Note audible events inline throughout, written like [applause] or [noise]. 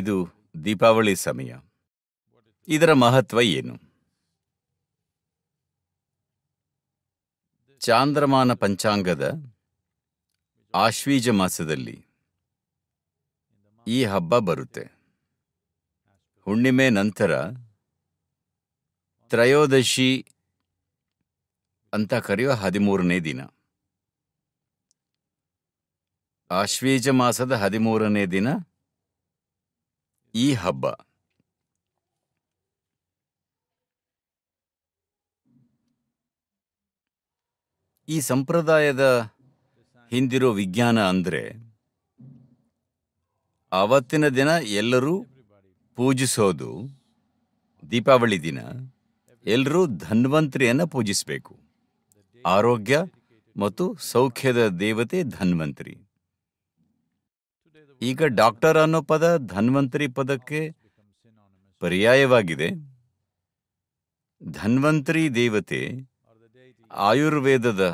ಇದು ದೀಪಾವಳಿ ಸಮಯ ಇದರ ಮಹತ್ವ ಏನು ಚಾಂದ್ರಮಾನ ಪಂಚಾಂಗದ ಆಶ್ವೀಜ ಮಾಸದಲ್ಲಿ ಈ ಹಬ್ಬ ಬರುತ್ತೆ ಹುಣ್ಣಿಮೆ ನಂತರ ತ್ರಯೋದಶಿ ಅಂತ ಕರೆಯುವ ಹದಿಮೂರನೇ ದಿನ ಆಶ್ವೀಜ ಮಾಸದ ಹದಿಮೂರನೇ ದಿನ ಈ ಹಬ್ಬ ಈ ಸಂಪ್ರದಾಯದ ಹಿಂದಿರೋ ವಿಜ್ಞಾನ ಅಂದ್ರೆ ಆವತ್ತಿನ ದಿನ ಎಲ್ಲರೂ ಪೂಜಿಸೋದು ದೀಪಾವಳಿ ದಿನ ಎಲ್ಲರೂ ಧನ್ವಂತ್ರಿಯನ್ನು ಪೂಜಿಸಬೇಕು ಆರೋಗ್ಯ ಮತ್ತು ಸೌಖ್ಯದ ದೇವತೆ ಧನ್ವಂತ್ರಿ ಈಗ ಡಾಕ್ಟರ್ ಅನ್ನೋ ಪದ ಧನ್ವಂತರಿ ಪದಕ್ಕೆ ಪರ್ಯಾಯವಾಗಿದೆ ಧನ್ವಂತರಿ ದೇವತೆ ಆಯುರ್ವೇದದ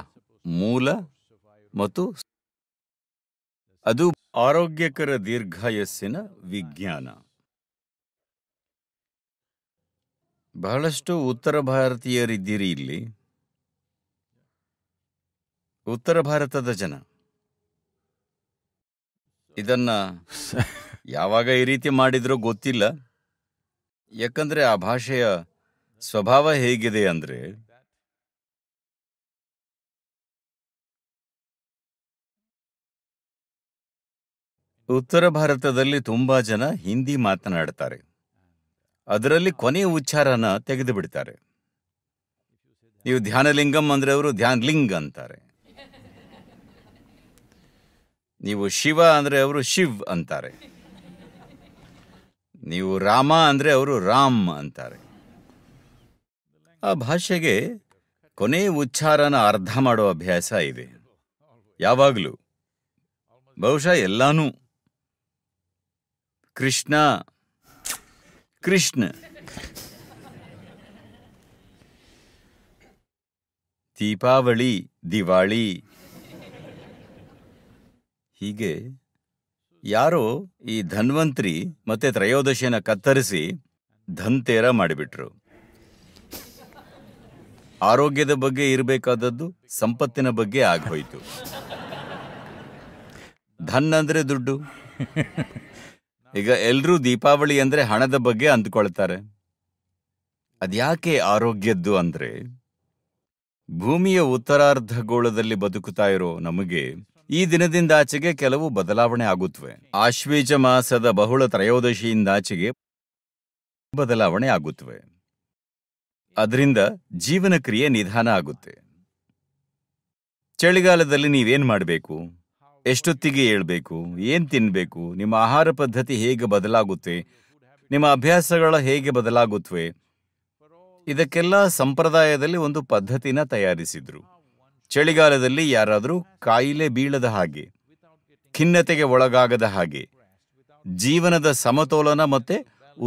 ಮೂಲ ಮತ್ತು ಅದು ಆರೋಗ್ಯಕರ ದೀರ್ಘಾಯಸ್ಸಿನ ವಿಜ್ಞಾನ ಬಹಳಷ್ಟು ಉತ್ತರ ಭಾರತೀಯರಿದ್ದೀರಿ ಇಲ್ಲಿ ಉತ್ತರ ಭಾರತದ ಜನ ಇದನ್ನ ಯಾವಾಗ ಈ ರೀತಿ ಮಾಡಿದ್ರೂ ಗೊತ್ತಿಲ್ಲ ಯಾಕಂದ್ರೆ ಆ ಭಾಷೆಯ ಸ್ವಭಾವ ಹೇಗಿದೆ ಅಂದ್ರೆ ಉತ್ತರ ಭಾರತದಲ್ಲಿ ತುಂಬಾ ಜನ ಹಿಂದಿ ಮಾತನಾಡ್ತಾರೆ ಅದರಲ್ಲಿ ಕೊನೆಯ ಉಚ್ಚಾರನ ತೆಗೆದು ಬಿಡ್ತಾರೆ ನೀವು ಧ್ಯಾನಲಿಂಗಂ ಅಂದ್ರೆ ಅವರು ಧ್ಯಾನ್ಲಿಂಗ್ ಅಂತಾರೆ ನೀವು ಶಿವ ಅಂದರೆ ಅವರು ಶಿವ್ ಅಂತಾರೆ ನೀವು ರಾಮ ಅಂದರೆ ಅವರು ರಾಮ್ ಅಂತಾರೆ ಆ ಭಾಷೆಗೆ ಕೊನೆ ಉಚ್ಚಾರನ ಅರ್ಧ ಮಾಡೋ ಅಭ್ಯಾಸ ಇದೆ ಯಾವಾಗಲೂ ಬಹುಶಃ ಎಲ್ಲಾನೂ ಕೃಷ್ಣ ಕೃಷ್ಣ ದೀಪಾವಳಿ ದಿವಾಳಿ ಹೀಗೆ ಯಾರೋ ಈ ಧನ್ವಂತ್ರಿ ಮತ್ತೆ ತ್ರಯೋದಶಿಯನ್ನ ಕತ್ತರಿಸಿ ಧನ್ತೇರ ಮಾಡಿಬಿಟ್ರು ಆರೋಗ್ಯದ ಬಗ್ಗೆ ಇರಬೇಕಾದದ್ದು ಸಂಪತ್ತಿನ ಬಗ್ಗೆ ಆಗೋಯ್ತು ಧನ್ ಅಂದ್ರೆ ದುಡ್ಡು ಈಗ ಎಲ್ರೂ ದೀಪಾವಳಿ ಅಂದ್ರೆ ಹಣದ ಬಗ್ಗೆ ಅಂದ್ಕೊಳ್ತಾರೆ ಅದ್ಯಾಕೆ ಆರೋಗ್ಯದ್ದು ಅಂದ್ರೆ ಭೂಮಿಯ ಉತ್ತರಾರ್ಧ ಗೋಳದಲ್ಲಿ ಬದುಕುತ್ತಾ ಇರೋ ನಮಗೆ ಈ ದಿನದಿಂದಾಚೆಗೆ ಕೆಲವು ಬದಲಾವಣೆ ಆಗುತ್ತವೆ ಆಶ್ವೀಜ ಮಾಸದ ಬಹುಳ ತ್ರಯೋದಶಿಯಿಂದಾಚೆಗೆ ಬದಲಾವಣೆ ಆಗುತ್ತವೆ ಅದರಿಂದ ಜೀವನ ಕ್ರಿಯೆ ನಿಧಾನ ಆಗುತ್ತೆ ಚಳಿಗಾಲದಲ್ಲಿ ನೀವೇನ್ ಮಾಡಬೇಕು ಎಷ್ಟೊತ್ತಿಗೆ ಏಳ್ಬೇಕು ಏನ್ ತಿನ್ಬೇಕು ನಿಮ್ಮ ಆಹಾರ ಪದ್ಧತಿ ಹೇಗೆ ಬದಲಾಗುತ್ತೆ ನಿಮ್ಮ ಅಭ್ಯಾಸಗಳ ಹೇಗೆ ಬದಲಾಗುತ್ತವೆ ಇದಕ್ಕೆಲ್ಲ ಸಂಪ್ರದಾಯದಲ್ಲಿ ಒಂದು ಪದ್ಧತಿನ ತಯಾರಿಸಿದ್ರು ಚಳಿಗಾಲದಲ್ಲಿ ಯಾರಾದರೂ ಕಾಯಿಲೆ ಬೀಳದ ಹಾಗೆ ಖಿನ್ನತೆಗೆ ಒಳಗಾಗದ ಹಾಗೆ ಜೀವನದ ಸಮತೋಲನ ಮತ್ತೆ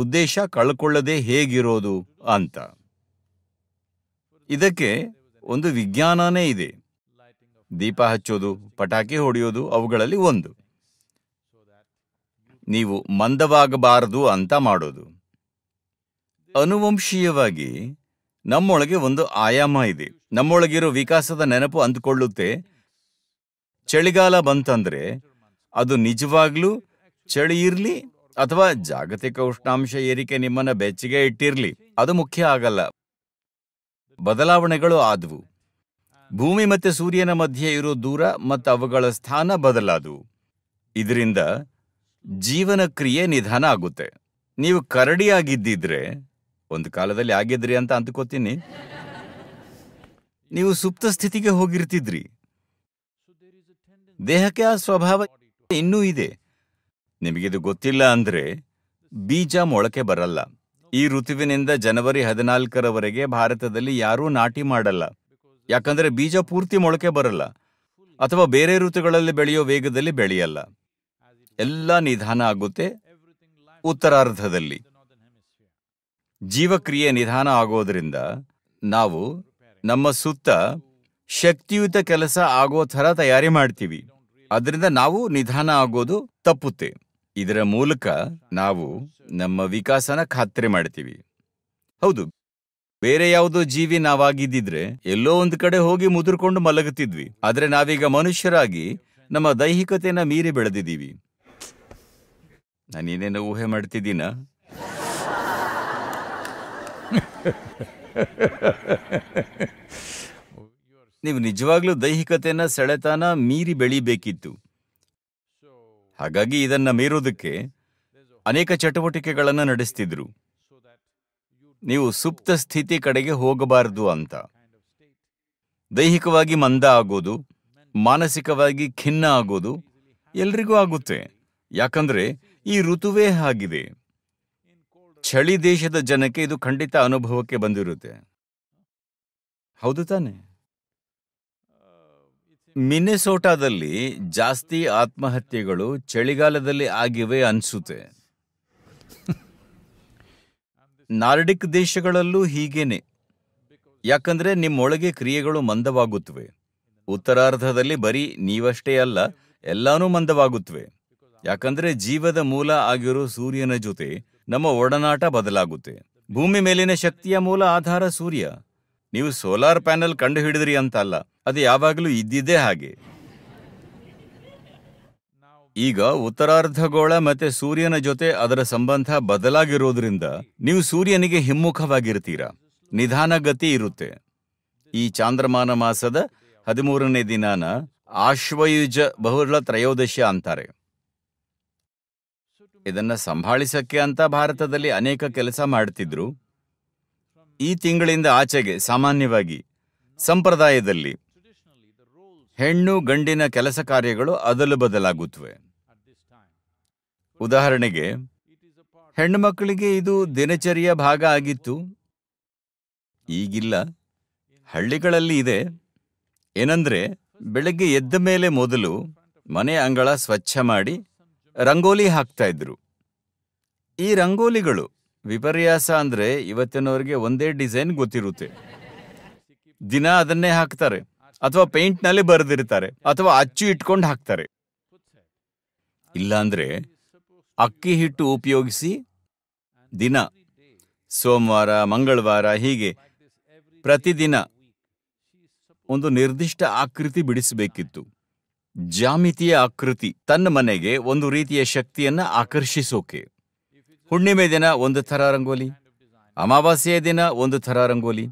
ಉದ್ದೇಶ ಕಳ್ಕೊಳ್ಳದೆ ಹೇಗಿರೋದು ಅಂತ ಇದಕ್ಕೆ ಒಂದು ವಿಜ್ಞಾನನೇ ಇದೆ ದೀಪ ಹಚ್ಚೋದು ಪಟಾಕಿ ಹೊಡೆಯೋದು ಅವುಗಳಲ್ಲಿ ಒಂದು ನೀವು ಮಂದವಾಗಬಾರದು ಅಂತ ಮಾಡೋದು ಅನುವಂಶೀಯವಾಗಿ ನಮ್ಮೊಳಗೆ ಒಂದು ಆಯಾಮ ಇದೆ ನಮ್ಮೊಳಗಿರೋ ವಿಕಾಸದ ನೆನಪು ಅಂದುಕೊಳ್ಳುತ್ತೆ ಚಳಿಗಾಲ ಬಂತಂದ್ರೆ ಅದು ನಿಜವಾಗ್ಲೂ ಚಳಿ ಇರ್ಲಿ ಅಥವಾ ಜಾಗತಿಕ ಉಷ್ಣಾಂಶ ಏರಿಕೆ ನಿಮ್ಮನ್ನ ಬೆಚ್ಚಗೆ ಇಟ್ಟಿರ್ಲಿ ಅದು ಮುಖ್ಯ ಆಗಲ್ಲ ಬದಲಾವಣೆಗಳು ಆದವು ಭೂಮಿ ಮತ್ತೆ ಸೂರ್ಯನ ಮಧ್ಯೆ ಇರೋ ದೂರ ಮತ್ತು ಅವುಗಳ ಸ್ಥಾನ ಬದಲಾದವು ಇದರಿಂದ ಜೀವನ ಕ್ರಿಯೆ ನಿಧಾನ ಆಗುತ್ತೆ ನೀವು ಕರಡಿಯಾಗಿದ್ದಿದ್ರೆ ಒಂದು ಕಾಲದಲ್ಲಿ ಆಗಿದ್ರಿ ಅಂತ ಅಂದ್ಕೋತೀನಿ ನೀವು ಸುಪ್ತ ಸ್ಥಿತಿಗೆ ಹೋಗಿರ್ತಿದ್ರಿ ದೇಹಕ್ಕೆ ಆ ಸ್ವಭಾವ ಇನ್ನೂ ಇದೆ ನಿಮಗಿದು ಗೊತ್ತಿಲ್ಲ ಅಂದ್ರೆ ಬೀಜ ಮೊಳಕೆ ಬರಲ್ಲ ಈ ಋತುವಿನಿಂದ ಜನವರಿ ಹದಿನಾಲ್ಕರವರೆಗೆ ಭಾರತದಲ್ಲಿ ಯಾರೂ ನಾಟಿ ಮಾಡಲ್ಲ ಯಾಕಂದ್ರೆ ಬೀಜ ಪೂರ್ತಿ ಮೊಳಕೆ ಬರಲ್ಲ ಅಥವಾ ಬೇರೆ ಋತುಗಳಲ್ಲಿ ಬೆಳೆಯೋ ವೇಗದಲ್ಲಿ ಬೆಳೆಯಲ್ಲ ಎಲ್ಲ ನಿಧಾನ ಆಗುತ್ತೆ ಉತ್ತರಾರ್ಧದಲ್ಲಿ ಜೀವಕ್ರಿಯೆ ನಿಧಾನ ಆಗೋದ್ರಿಂದ ನಾವು ನಮ್ಮ ಸುತ್ತ ಶಕ್ತಿಯುತ ಕೆಲಸ ಆಗೋ ಥರ ತಯಾರಿ ಮಾಡ್ತೀವಿ ಅದರಿಂದ ನಾವು ನಿಧಾನ ಆಗೋದು ತಪ್ಪುತ್ತೆ ಇದರ ಮೂಲಕ ನಾವು ನಮ್ಮ ವಿಕಾಸನ ಖಾತ್ರಿ ಮಾಡ್ತೀವಿ ಹೌದು ಬೇರೆ ಯಾವುದೋ ಜೀವಿ ನಾವಾಗಿದ್ದಿದ್ರೆ ಎಲ್ಲೋ ಒಂದು ಕಡೆ ಹೋಗಿ ಮುದುರ್ಕೊಂಡು ಮಲಗುತ್ತಿದ್ವಿ ಆದರೆ ನಾವೀಗ ಮನುಷ್ಯರಾಗಿ ನಮ್ಮ ದೈಹಿಕತೆಯನ್ನ ಮೀರಿ ಬೆಳೆದಿದ್ದೀವಿ ನಾನೇನೇನು ಊಹೆ ಮಾಡ್ತಿದ್ದೀನ [laughs] ನೀವು ನಿಜವಾಗ್ಲೂ ದೈಹಿಕತೆಯನ್ನ ಸೆಳೆತಾನ ಮೀರಿ ಬೆಳಿಬೇಕಿತ್ತು ಹಾಗಾಗಿ ಇದನ್ನ ಮೀರೋದಕ್ಕೆ ಅನೇಕ ಚಟುವಟಿಕೆಗಳನ್ನ ನಡೆಸ್ತಿದ್ರು ನೀವು ಸುಪ್ತ ಸ್ಥಿತಿ ಕಡೆಗೆ ಹೋಗಬಾರದು ಅಂತ ದೈಹಿಕವಾಗಿ ಮಂದ ಆಗೋದು ಮಾನಸಿಕವಾಗಿ ಖಿನ್ನ ಆಗೋದು ಎಲ್ರಿಗೂ ಆಗುತ್ತೆ ಯಾಕಂದ್ರೆ ಈ ಋತುವೇ ಆಗಿದೆ ಚಳಿ ದೇಶದ ಜನಕ್ಕೆ ಇದು ಖಂಡಿತ ಅನುಭವಕ್ಕೆ ಬಂದಿರುತ್ತೆ ಹೌದು ತಾನೆ ಮಿನೆಸೋಟಾದಲ್ಲಿ ಜಾಸ್ತಿ ಆತ್ಮಹತ್ಯೆಗಳು ಚಳಿಗಾಲದಲ್ಲಿ ಆಗಿವೆ ಅನ್ಸುತ್ತೆ ನಾರ್ಡಿಕ್ ದೇಶಗಳಲ್ಲೂ ಹೀಗೇನೆ ಯಾಕಂದ್ರೆ ನಿಮ್ಮೊಳಗೆ ಕ್ರಿಯೆಗಳು ಮಂದವಾಗುತ್ತವೆ ಉತ್ತರಾರ್ಧದಲ್ಲಿ ಬರೀ ನೀವಷ್ಟೇ ಅಲ್ಲ ಎಲ್ಲಾನು ಮಂದವಾಗುತ್ತವೆ ಯಾಕಂದ್ರೆ ಜೀವದ ಮೂಲ ಆಗಿರೋ ಸೂರ್ಯನ ಜೊತೆ ನಮ್ಮ ಒಡನಾಟ ಬದಲಾಗುತ್ತೆ ಭೂಮಿ ಮೇಲಿನ ಶಕ್ತಿಯ ಮೂಲ ಆಧಾರ ಸೂರ್ಯ ನೀವು ಸೋಲಾರ್ ಪ್ಯಾನೆಲ್ ಕಂಡು ಹಿಡಿದ್ರಿ ಅಂತ ಅಲ್ಲ ಅದು ಯಾವಾಗಲೂ ಇದ್ದಿದ್ದೇ ಹಾಗೆ ಈಗ ಉತ್ತರಾರ್ಧಗೋಳ ಮತ್ತೆ ಸೂರ್ಯನ ಜೊತೆ ಅದರ ಸಂಬಂಧ ಬದಲಾಗಿರೋದ್ರಿಂದ ನೀವು ಸೂರ್ಯನಿಗೆ ಹಿಮ್ಮುಖವಾಗಿರ್ತೀರ ನಿಧಾನಗತಿ ಇರುತ್ತೆ ಈ ಚಾಂದ್ರಮಾನ ಮಾಸದ ಹದಿಮೂರನೇ ದಿನಾನ ಆಶ್ವಯುಜ ಬಹುಳ ತ್ರಯೋದಶಿ ಅಂತಾರೆ ಇದನ್ನ ಸಂಭಾಳಿಸಕ್ಕೆ ಅಂತ ಭಾರತದಲ್ಲಿ ಅನೇಕ ಕೆಲಸ ಮಾಡ್ತಿದ್ರು ಈ ತಿಂಗಳಿಂದ ಆಚೆಗೆ ಸಾಮಾನ್ಯವಾಗಿ ಸಂಪ್ರದಾಯದಲ್ಲಿ ಹೆಣ್ಣು ಗಂಡಿನ ಕೆಲಸ ಕಾರ್ಯಗಳು ಅದಲು ಬದಲಾಗುತ್ತವೆ ಉದಾಹರಣೆಗೆ ಹೆಣ್ಣು ಮಕ್ಕಳಿಗೆ ಇದು ದಿನಚರಿಯ ಭಾಗ ಆಗಿತ್ತು ಈಗಿಲ್ಲ ಹಳ್ಳಿಗಳಲ್ಲಿ ಇದೆ ಏನಂದ್ರೆ ಬೆಳಗ್ಗೆ ಎದ್ದ ಮೇಲೆ ಮೊದಲು ಮನೆ ಅಂಗಳ ಸ್ವಚ್ಛ ಮಾಡಿ ರಂಗೋಲಿ ಹಾಕ್ತಾ ಇದ್ರು ಈ ರಂಗೋಲಿಗಳು ವಿಪರ್ಯಾಸ ಅಂದ್ರೆ ಇವತ್ತಿನವರಿಗೆ ಒಂದೇ ಡಿಸೈನ್ ಗೊತ್ತಿರುತ್ತೆ ದಿನ ಅದನ್ನೇ ಹಾಕ್ತಾರೆ ಅಥವಾ ಪೇಂಟ್ ನಲ್ಲಿ ಬರೆದಿರ್ತಾರೆ ಅಥವಾ ಅಚ್ಚು ಇಟ್ಕೊಂಡು ಹಾಕ್ತಾರೆ ಇಲ್ಲಾಂದ್ರೆ ಅಕ್ಕಿ ಹಿಟ್ಟು ಉಪಯೋಗಿಸಿ ದಿನ ಸೋಮವಾರ ಮಂಗಳವಾರ ಹೀಗೆ ಪ್ರತಿದಿನ ಒಂದು ನಿರ್ದಿಷ್ಟ ಆಕೃತಿ ಬಿಡಿಸಬೇಕಿತ್ತು ಜಾಮಿತಿಯ ಆಕೃತಿ ತನ್ನ ಮನೆಗೆ ಒಂದು ರೀತಿಯ ಶಕ್ತಿಯನ್ನ ಆಕರ್ಷಿಸೋಕೆ ಹುಣ್ಣಿಮೆ ದಿನ ಒಂದು ಥರ ರಂಗೋಲಿ ಅಮಾವಾಸ್ಯೆಯ ದಿನ ಒಂದು ಥರ ರಂಗೋಲಿ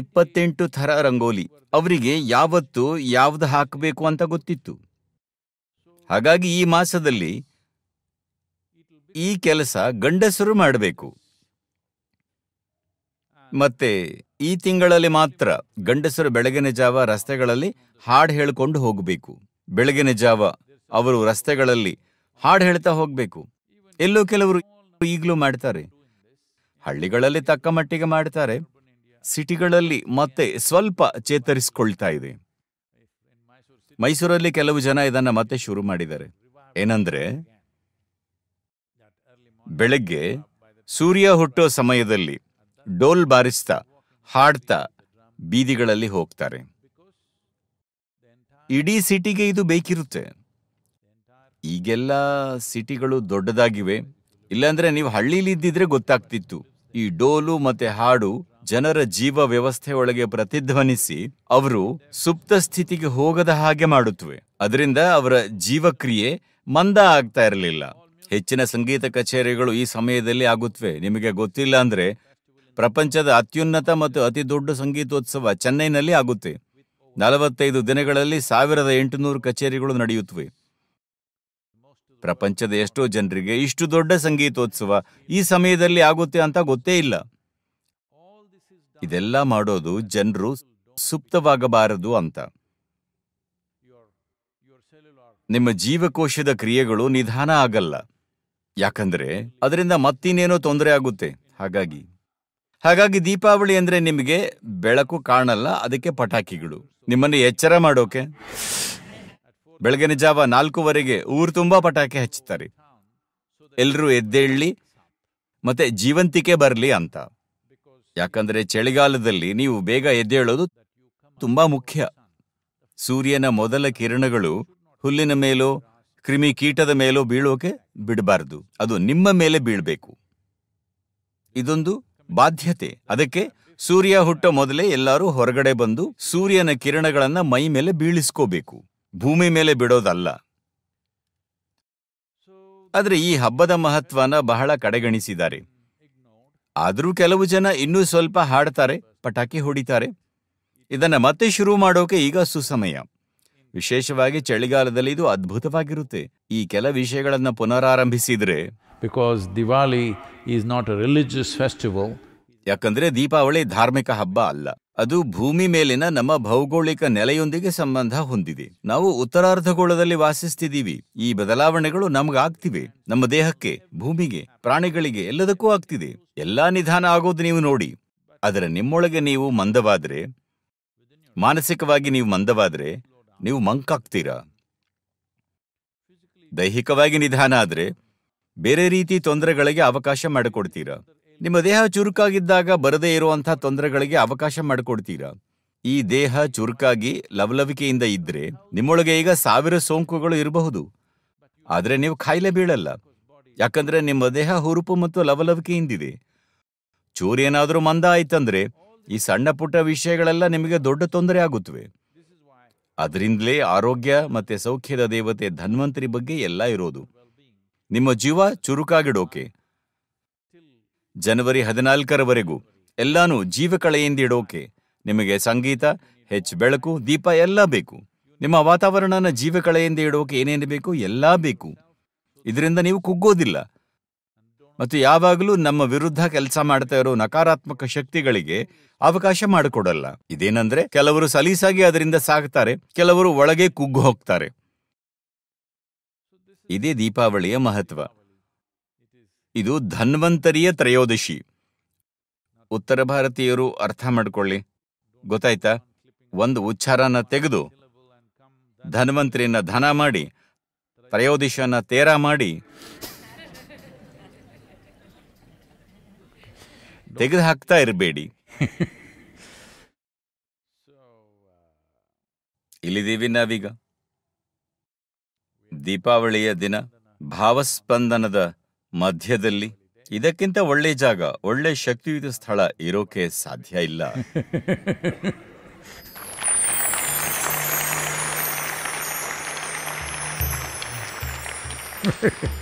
ಇಪ್ಪತ್ತೆಂಟು ಥರ ರಂಗೋಲಿ ಅವರಿಗೆ ಯಾವತ್ತು ಯಾವ್ದು ಹಾಕಬೇಕು ಅಂತ ಗೊತ್ತಿತ್ತು ಹಾಗಾಗಿ ಈ ಮಾಸದಲ್ಲಿ ಈ ಕೆಲಸ ಗಂಡಸರು ಮಾಡಬೇಕು ಮತ್ತೆ ಈ ತಿಂಗಳಲ್ಲಿ ಮಾತ್ರ ಗಂಡಸರು ಬೆಳಗಿನ ಜಾವ ರಸ್ತೆಗಳಲ್ಲಿ ಹಾಡು ಹೇಳಿಕೊಂಡು ಹೋಗಬೇಕು ಬೆಳಗಿನ ಜಾವ ಅವರು ರಸ್ತೆಗಳಲ್ಲಿ ಹಾಡು ಹೇಳ್ತಾ ಹೋಗಬೇಕು ಎಲ್ಲೋ ಕೆಲವರು ಈಗಲೂ ಮಾಡ್ತಾರೆ ಹಳ್ಳಿಗಳಲ್ಲಿ ತಕ್ಕ ಮಟ್ಟಿಗೆ ಮಾಡ್ತಾರೆ ಸಿಟಿಗಳಲ್ಲಿ ಮತ್ತೆ ಸ್ವಲ್ಪ ಚೇತರಿಸಿಕೊಳ್ತಾ ಇದೆ ಮೈಸೂರಲ್ಲಿ ಕೆಲವು ಜನ ಇದನ್ನ ಮತ್ತೆ ಶುರು ಮಾಡಿದ್ದಾರೆ ಏನಂದ್ರೆ ಬೆಳಗ್ಗೆ ಸೂರ್ಯ ಹುಟ್ಟೋ ಸಮಯದಲ್ಲಿ ಡೋಲ್ ಬಾರಿಸ್ತಾ ಹಾಡ್ತಾ ಬೀದಿಗಳಲ್ಲಿ ಹೋಗ್ತಾರೆ ಇಡೀ ಸಿಟಿಗೆ ಇದು ಬೇಕಿರುತ್ತೆ ಈಗೆಲ್ಲ ಸಿಟಿಗಳು ದೊಡ್ಡದಾಗಿವೆ ಇಲ್ಲಾಂದ್ರೆ ನೀವು ಹಳ್ಳೀಲಿ ಇದ್ದಿದ್ರೆ ಗೊತ್ತಾಗ್ತಿತ್ತು ಈ ಡೋಲು ಮತ್ತೆ ಹಾಡು ಜನರ ಜೀವ ವ್ಯವಸ್ಥೆ ಒಳಗೆ ಪ್ರತಿಧ್ವನಿಸಿ ಅವರು ಸುಪ್ತ ಸ್ಥಿತಿಗೆ ಹೋಗದ ಹಾಗೆ ಮಾಡುತ್ತವೆ ಅದರಿಂದ ಅವರ ಜೀವಕ್ರಿಯೆ ಮಂದ ಆಗ್ತಾ ಇರಲಿಲ್ಲ ಹೆಚ್ಚಿನ ಸಂಗೀತ ಕಚೇರಿಗಳು ಈ ಸಮಯದಲ್ಲಿ ಆಗುತ್ತವೆ ನಿಮಗೆ ಗೊತ್ತಿಲ್ಲ ಅಂದ್ರೆ ಪ್ರಪಂಚದ ಅತ್ಯುನ್ನತ ಮತ್ತು ಅತಿ ದೊಡ್ಡ ಸಂಗೀತೋತ್ಸವ ಚೆನ್ನೈನಲ್ಲಿ ಆಗುತ್ತೆ ನಲವತ್ತೈದು ದಿನಗಳಲ್ಲಿ ಸಾವಿರದ ಎಂಟುನೂರು ಕಚೇರಿಗಳು ನಡೆಯುತ್ತವೆ ಪ್ರಪಂಚದ ಎಷ್ಟೋ ಜನರಿಗೆ ಇಷ್ಟು ದೊಡ್ಡ ಸಂಗೀತೋತ್ಸವ ಈ ಸಮಯದಲ್ಲಿ ಆಗುತ್ತೆ ಅಂತ ಗೊತ್ತೇ ಇಲ್ಲ ಇದೆಲ್ಲ ಮಾಡೋದು ಜನರು ಸುಪ್ತವಾಗಬಾರದು ಅಂತ ನಿಮ್ಮ ಜೀವಕೋಶದ ಕ್ರಿಯೆಗಳು ನಿಧಾನ ಆಗಲ್ಲ ಯಾಕಂದ್ರೆ ಅದರಿಂದ ಮತ್ತಿನ್ನೇನೋ ತೊಂದರೆ ಆಗುತ್ತೆ ಹಾಗಾಗಿ ಹಾಗಾಗಿ ದೀಪಾವಳಿ ಅಂದ್ರೆ ನಿಮಗೆ ಬೆಳಕು ಕಾಣಲ್ಲ ಅದಕ್ಕೆ ಪಟಾಕಿಗಳು ನಿಮ್ಮನ್ನು ಎಚ್ಚರ ಮಾಡೋಕೆ ಬೆಳಗಿನ ಜಾವ ನಾಲ್ಕುವರೆಗೆ ಊರು ತುಂಬಾ ಪಟಾಕಿ ಹಚ್ಚುತ್ತಾರೆ ಎಲ್ಲರೂ ಎದ್ದೇಳಿ ಮತ್ತೆ ಜೀವಂತಿಕೆ ಬರಲಿ ಅಂತ ಯಾಕಂದ್ರೆ ಚಳಿಗಾಲದಲ್ಲಿ ನೀವು ಬೇಗ ಎದ್ದೇಳೋದು ತುಂಬಾ ಮುಖ್ಯ ಸೂರ್ಯನ ಮೊದಲ ಕಿರಣಗಳು ಹುಲ್ಲಿನ ಮೇಲೋ ಕ್ರಿಮಿ ಕೀಟದ ಮೇಲೋ ಬೀಳೋಕೆ ಬಿಡಬಾರದು ಅದು ನಿಮ್ಮ ಮೇಲೆ ಬೀಳಬೇಕು ಇದೊಂದು ಬಾಧ್ಯತೆ ಅದಕ್ಕೆ ಸೂರ್ಯ ಹುಟ್ಟ ಮೊದಲೇ ಎಲ್ಲರೂ ಹೊರಗಡೆ ಬಂದು ಸೂರ್ಯನ ಕಿರಣಗಳನ್ನ ಮೈ ಮೇಲೆ ಬೀಳಿಸ್ಕೋಬೇಕು ಭೂಮಿ ಮೇಲೆ ಬಿಡೋದಲ್ಲ ಆದರೆ ಈ ಹಬ್ಬದ ಮಹತ್ವನ ಬಹಳ ಕಡೆಗಣಿಸಿದ್ದಾರೆ ಆದರೂ ಕೆಲವು ಜನ ಇನ್ನೂ ಸ್ವಲ್ಪ ಹಾಡ್ತಾರೆ ಪಟಾಕಿ ಹೊಡಿತಾರೆ ಇದನ್ನ ಮತ್ತೆ ಶುರು ಮಾಡೋಕೆ ಈಗ ಸುಸಮಯ ವಿಶೇಷವಾಗಿ ಚಳಿಗಾಲದಲ್ಲಿ ಇದು ಅದ್ಭುತವಾಗಿರುತ್ತೆ ಈ ಕೆಲ ವಿಷಯಗಳನ್ನು ಪುನರಾರಂಭಿಸಿದ್ರೆ because Diwali is not religious ಯಾಕಂದ್ರೆ ದೀಪಾವಳಿ ಧಾರ್ಮಿಕ ಹಬ್ಬ ಅಲ್ಲ ಅದು ಭೂಮಿ ಮೇಲಿನ ನಮ್ಮ ಭೌಗೋಳಿಕ ನೆಲೆಯೊಂದಿಗೆ ಸಂಬಂಧ ಹೊಂದಿದೆ ನಾವು ಉತ್ತರಾರ್ಧಗೋಳದಲ್ಲಿ ವಾಸಿಸ್ತಿದ್ದೀವಿ ಈ ಬದಲಾವಣೆಗಳು ನಮಗಾಗ್ತಿವೆ ನಮ್ಮ ದೇಹಕ್ಕೆ ಭೂಮಿಗೆ ಪ್ರಾಣಿಗಳಿಗೆ ಎಲ್ಲದಕ್ಕೂ ಆಗ್ತಿದೆ ಎಲ್ಲಾ ನಿಧಾನ ಆಗೋದು ನೀವು ನೋಡಿ ಆದರೆ ನಿಮ್ಮೊಳಗೆ ನೀವು ಮಂದವಾದ್ರೆ ಮಾನಸಿಕವಾಗಿ ನೀವು ಮಂದವಾದ್ರೆ ನೀವು ಮಂಕಾಗ್ತೀರಾ ದೈಹಿಕವಾಗಿ ನಿಧಾನ ಆದ್ರೆ ಬೇರೆ ರೀತಿ ತೊಂದರೆಗಳಿಗೆ ಅವಕಾಶ ಮಾಡಿಕೊಡ್ತೀರಾ ನಿಮ್ಮ ದೇಹ ಚುರುಕಾಗಿದ್ದಾಗ ಬರದೇ ಇರುವಂತಹ ತೊಂದರೆಗಳಿಗೆ ಅವಕಾಶ ಮಾಡಿಕೊಡ್ತೀರಾ ಈ ದೇಹ ಚುರುಕಾಗಿ ಲವಲವಿಕೆಯಿಂದ ಇದ್ರೆ ನಿಮ್ಮೊಳಗೆ ಈಗ ಸಾವಿರ ಸೋಂಕುಗಳು ಇರಬಹುದು ಆದರೆ ನೀವು ಖಾಯಿಲೆ ಬೀಳಲ್ಲ ಯಾಕಂದ್ರೆ ನಿಮ್ಮ ದೇಹ ಹುರುಪು ಮತ್ತು ಲವಲವಿಕೆಯಿಂದಿದೆ ಚೂರೇನಾದರೂ ಮಂದ ಆಯ್ತಂದ್ರೆ ಈ ಸಣ್ಣ ಪುಟ್ಟ ವಿಷಯಗಳೆಲ್ಲ ನಿಮಗೆ ದೊಡ್ಡ ತೊಂದರೆ ಆಗುತ್ತವೆ ಅದರಿಂದಲೇ ಆರೋಗ್ಯ ಮತ್ತೆ ಸೌಖ್ಯದ ದೇವತೆ ಧನ್ವಂತರಿ ಬಗ್ಗೆ ಎಲ್ಲ ಇರೋದು ನಿಮ್ಮ ಜೀವ ಚುರುಕಾಗಿಡೋಕೆ ಜನವರಿ ಹದಿನಾಲ್ಕರವರೆಗೂ ಎಲ್ಲಾನು ಇಡೋಕೆ ನಿಮಗೆ ಸಂಗೀತ ಹೆಚ್ಚು ಬೆಳಕು ದೀಪ ಎಲ್ಲ ಬೇಕು ನಿಮ್ಮ ವಾತಾವರಣನ ಜೀವಕಳೆಯಿಂದ ಇಡೋಕೆ ಏನೇನು ಬೇಕು ಎಲ್ಲ ಬೇಕು ಇದರಿಂದ ನೀವು ಕುಗ್ಗೋದಿಲ್ಲ ಮತ್ತು ಯಾವಾಗಲೂ ನಮ್ಮ ವಿರುದ್ಧ ಕೆಲಸ ಮಾಡ್ತಾ ಇರೋ ನಕಾರಾತ್ಮಕ ಶಕ್ತಿಗಳಿಗೆ ಅವಕಾಶ ಮಾಡಿಕೊಡಲ್ಲ ಇದೇನಂದ್ರೆ ಕೆಲವರು ಸಲೀಸಾಗಿ ಅದರಿಂದ ಸಾಗ್ತಾರೆ ಕೆಲವರು ಒಳಗೆ ಕುಗ್ಗು ಹೋಗ್ತಾರೆ ಇದೇ ದೀಪಾವಳಿಯ ಮಹತ್ವ ಇದು ಧನ್ವಂತರಿಯ ತ್ರಯೋದಶಿ ಉತ್ತರ ಭಾರತೀಯರು ಅರ್ಥ ಮಾಡ್ಕೊಳ್ಳಿ ಗೊತ್ತಾಯ್ತಾ ಒಂದು ಉಚ್ಚಾರನ ತೆಗೆದು ಧನ್ವಂತರಿಯನ್ನ ಧನ ಮಾಡಿ ತ್ರಯೋದಶಿಯನ್ನ ತೇರ ಮಾಡಿ ತೆಗೆದು ಹಾಕ್ತಾ ಇರಬೇಡಿ ಇಲ್ಲಿದ್ದೀವಿ ನಾವೀಗ ದೀಪಾವಳಿಯ ದಿನ ಭಾವಸ್ಪಂದನದ ಮಧ್ಯದಲ್ಲಿ ಇದಕ್ಕಿಂತ ಒಳ್ಳೆ ಜಾಗ ಒಳ್ಳೆ ಶಕ್ತಿಯುತ ಸ್ಥಳ ಇರೋಕೆ ಸಾಧ್ಯ ಇಲ್ಲ [laughs]